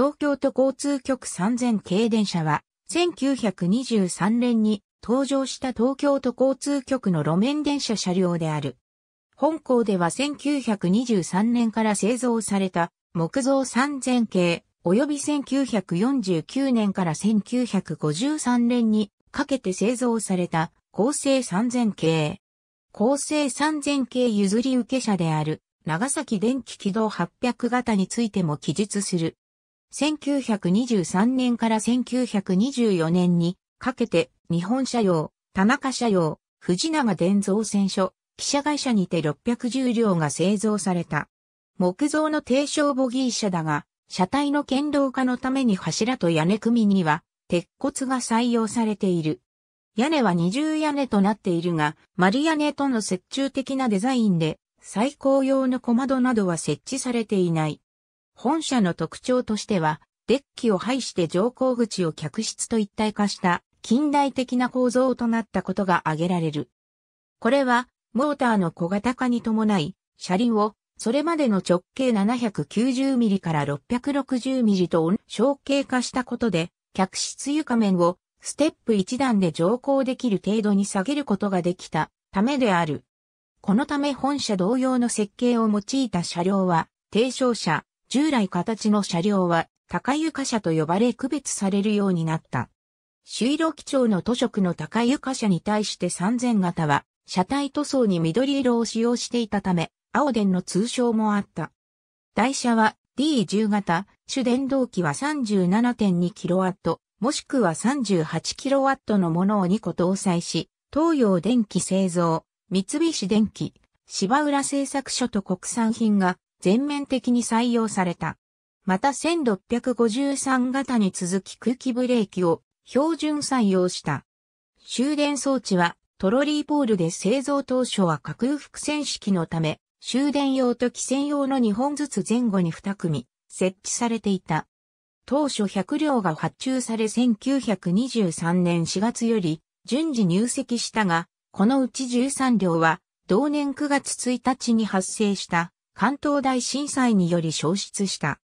東京都交通局3000系電車は、1923年に登場した東京都交通局の路面電車車両である。本校では1923年から製造された木造3000系及び1949年から1953年にかけて製造された厚生3000系。厚生3000系譲り受け車である長崎電気軌道800型についても記述する1923年から1924年にかけて日本社用、田中社用、藤永伝造船所、記者会社にて610両が製造された。木造の低床ボギー車だが、車体の堅牢化のために柱と屋根組には鉄骨が採用されている。屋根は二重屋根となっているが、丸屋根との折衷的なデザインで、最高用の小窓などは設置されていない。本社の特徴としては、デッキを排して乗降口を客室と一体化した近代的な構造となったことが挙げられる。これは、モーターの小型化に伴い、車輪をそれまでの直径7 9 0ミリから6 6 0ミリと小径化したことで、客室床面をステップ1段で乗降できる程度に下げることができたためである。このため本社同様の設計を用いた車両は、低床車、従来形の車両は高床車と呼ばれ区別されるようになった。朱色基調の塗色の高床車に対して3000型は車体塗装に緑色を使用していたため、青電の通称もあった。台車は D10 型、主電動機は 37.2kW、もしくは 38kW のものを2個搭載し、東洋電機製造、三菱電機、芝浦製作所と国産品が全面的に採用された。また1653型に続き空気ブレーキを標準採用した。終電装置はトロリーポールで製造当初は架空複線式のため、終電用と機船用の2本ずつ前後に2組設置されていた。当初100両が発注され1923年4月より順次入籍したが、このうち13両は同年9月1日に発生した関東大震災により消失した。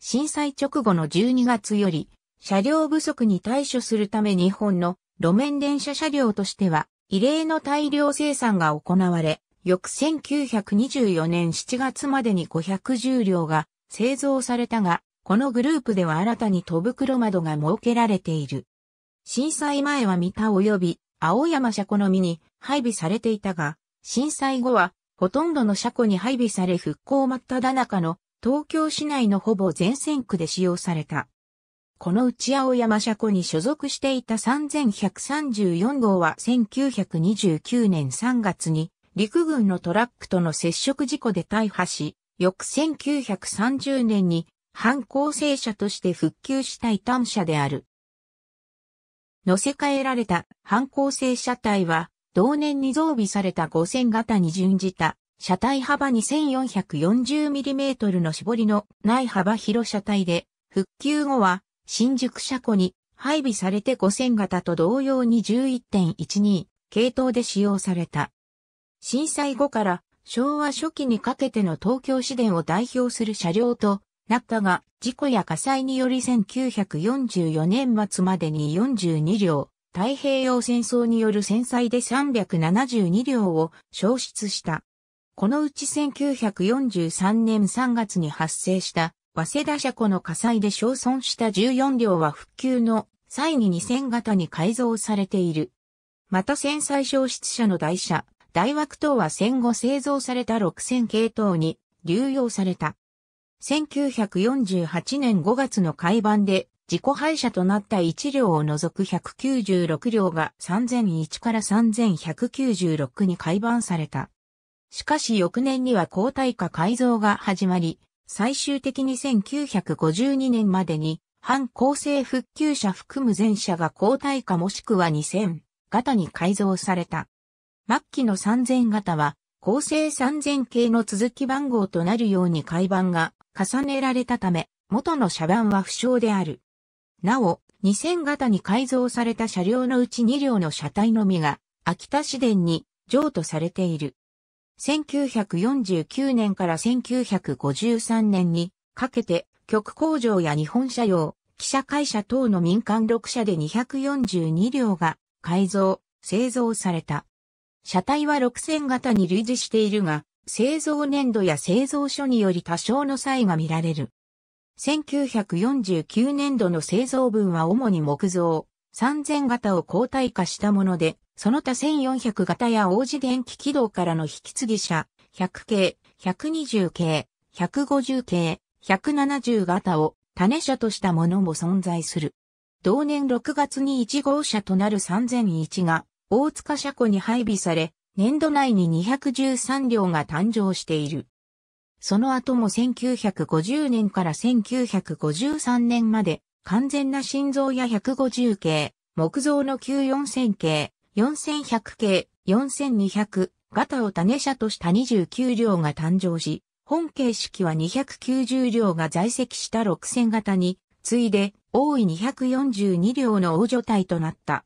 震災直後の12月より、車両不足に対処するため日本の路面電車車両としては、異例の大量生産が行われ、翌1924年7月までに510両が製造されたが、このグループでは新たに戸袋窓が設けられている。震災前は三田及び青山車庫のみに配備されていたが、震災後はほとんどの車庫に配備され復興真っ只中の東京市内のほぼ全線区で使用された。この内青山車庫に所属していた3134号は1929年3月に陸軍のトラックとの接触事故で大破し、翌1930年に反抗生車として復旧した遺端車である。乗せ替えられた反抗生車体は同年に増備された5000型に準じた、車体幅 2440mm の絞りのない幅広車体で、復旧後は新宿車庫に配備されて5000型と同様に11.12系統で使用された。震災後から昭和初期にかけての東京市電を代表する車両となったが、事故や火災により1944年末までに42両、太平洋戦争による戦災で372両を消失した。このうち1943年3月に発生した早稲田車庫の火災で焼損した14両は復旧の際に2000型に改造されている。また戦災消失者の台車、大枠等は戦後製造された6000系統に流用された。1948年5月の海岸で自己廃車となった1両を除く196両が3001から3196に改版された。しかし翌年には交代化改造が始まり、最終的に1952年までに、反構成復旧車含む全車が交代化もしくは2000型に改造された。末期の3000型は、構成3000系の続き番号となるように改版が重ねられたため、元の車番は不詳である。なお、2000型に改造された車両のうち2両の車体のみが、秋田市電に譲渡されている。1949年から1953年にかけて、極工場や日本車両、記者会社等の民間6社で242両が改造、製造された。車体は6000型に類似しているが、製造年度や製造所により多少の差異が見られる。1949年度の製造分は主に木造、3000型を交代化したもので、その他1400型や王子電気軌道からの引き継ぎ車、100系、120系、150系、170型を種車としたものも存在する。同年6月に1号車となる3001が大塚車庫に配備され、年度内に213両が誕生している。その後も1950年から1953年まで完全な心臓や150系、木造の旧4000系、4100系、4200型を種車とした29両が誕生し、本形式は290両が在籍した6000型に、次いで多い242両の大所帯となった。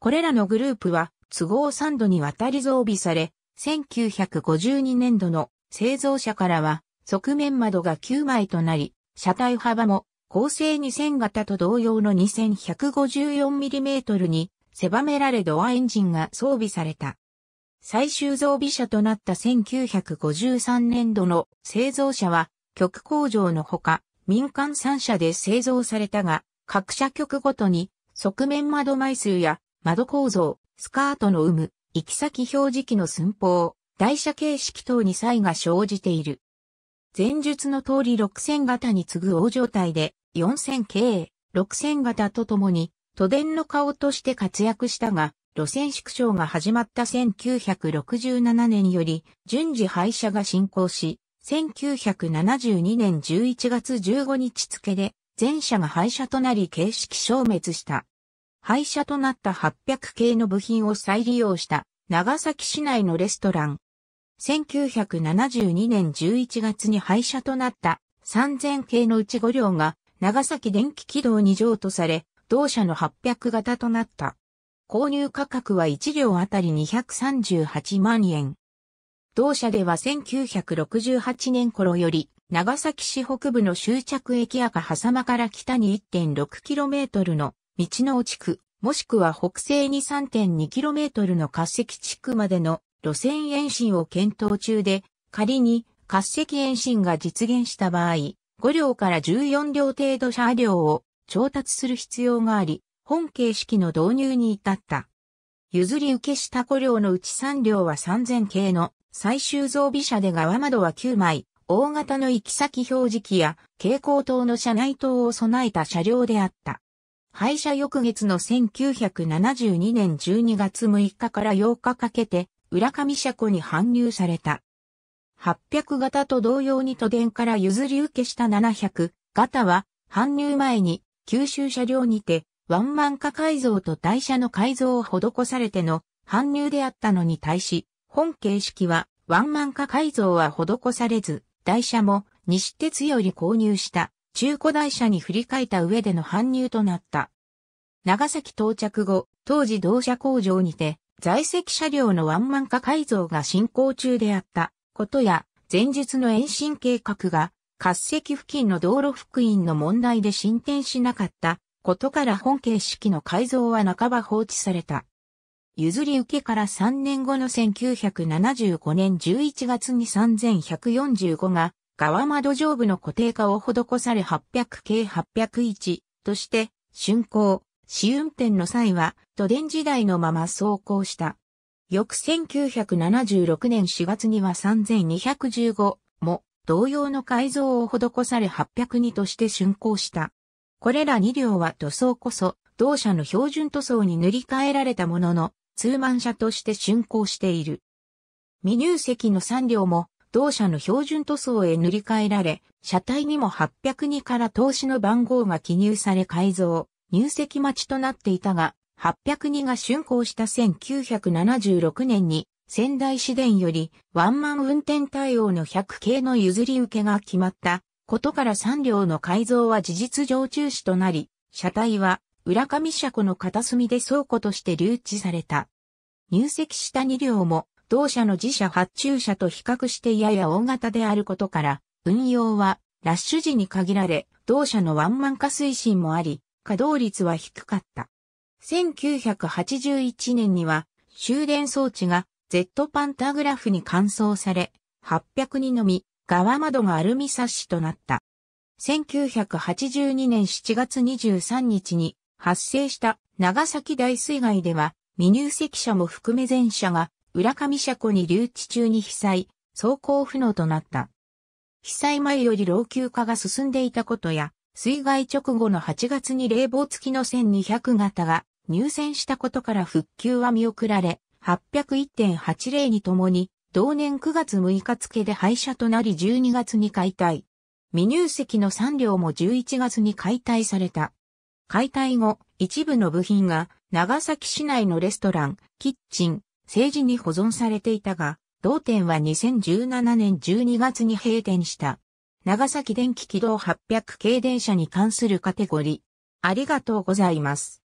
これらのグループは都合3度にわたり増備され、1952年度の製造車からは、側面窓が9枚となり、車体幅も、高性2000型と同様の 2154mm に狭められドアエンジンが装備された。最終造備車となった1953年度の製造車は、極工場のほか、民間3社で製造されたが、各社局ごとに、側面窓枚数や窓構造、スカートの有無、行き先表示器の寸法、台車形式等に差異が生じている。前述の通り6000型に次ぐ大状態で4 0 0 0系、6000型とともに都電の顔として活躍したが、路線縮小が始まった1967年より順次廃車が進行し、1972年11月15日付で全車が廃車となり形式消滅した。廃車となった800系の部品を再利用した長崎市内のレストラン、1972年11月に廃車となった3000系のうち5両が長崎電気軌道に譲渡され、同社の800型となった。購入価格は1両あたり238万円。同社では1968年頃より、長崎市北部の終着駅赤狭間から北に 1.6km の道の地区、もしくは北西に 3.2km の化石地区までの路線延伸を検討中で、仮に滑石延伸が実現した場合、5両から14両程度車両を調達する必要があり、本形式の導入に至った。譲り受けした5両のうち3両は3000系の最終増備車で側窓は9枚、大型の行き先表示器や蛍光灯の車内灯を備えた車両であった。廃車翌月の1972年12月6日から8日かけて浦上車庫に搬入された。800型と同様に都電から譲り受けした700型は、搬入前に九州車両にて、ワンマン化改造と台車の改造を施されての搬入であったのに対し、本形式はワンマン化改造は施されず、台車も西鉄より購入した中古台車に振り替えた上での搬入となった。長崎到着後、当時同社工場にて在籍車両のワンマン化改造が進行中であったことや、前述の延伸計画が、滑石付近の道路福音の問題で進展しなかったことから本形式の改造は半ば放置された。譲り受けから3年後の1975年11月に3145が、側窓上部の固定化を施され800系801として、竣工、試運転の際は、都電時代のまま走行した。翌1976年4月には3215も同様の改造を施され802として竣工した。これら2両は塗装こそ同社の標準塗装に塗り替えられたものの、通満車として竣工している。未入籍の3両も同社の標準塗装へ塗り替えられ、車体にも802から投資の番号が記入され改造。入籍待ちとなっていたが、802が竣工した1976年に仙台市電よりワンマン運転対応の100系の譲り受けが決まったことから3両の改造は事実上中止となり、車体は浦上車庫の片隅で倉庫として留置された。入籍した2両も同社の自社発注車と比較してやや大型であることから、運用はラッシュ時に限られ、同社のワンマン化推進もあり、稼働率は低かった。1981年には終電装置が Z パンタグラフに換装され、800にのみ側窓がアルミサッシとなった。1982年7月23日に発生した長崎大水害では未入籍者も含め全車が浦上車庫に留置中に被災、走行不能となった。被災前より老朽化が進んでいたことや、水害直後の8月に冷房付きの1200型が入選したことから復旧は見送られ、801.80にともに、同年9月6日付で廃車となり12月に解体。未入籍の3両も11月に解体された。解体後、一部の部品が長崎市内のレストラン、キッチン、政治に保存されていたが、同店は2017年12月に閉店した。長崎電気軌道800系電車に関するカテゴリー。ありがとうございます。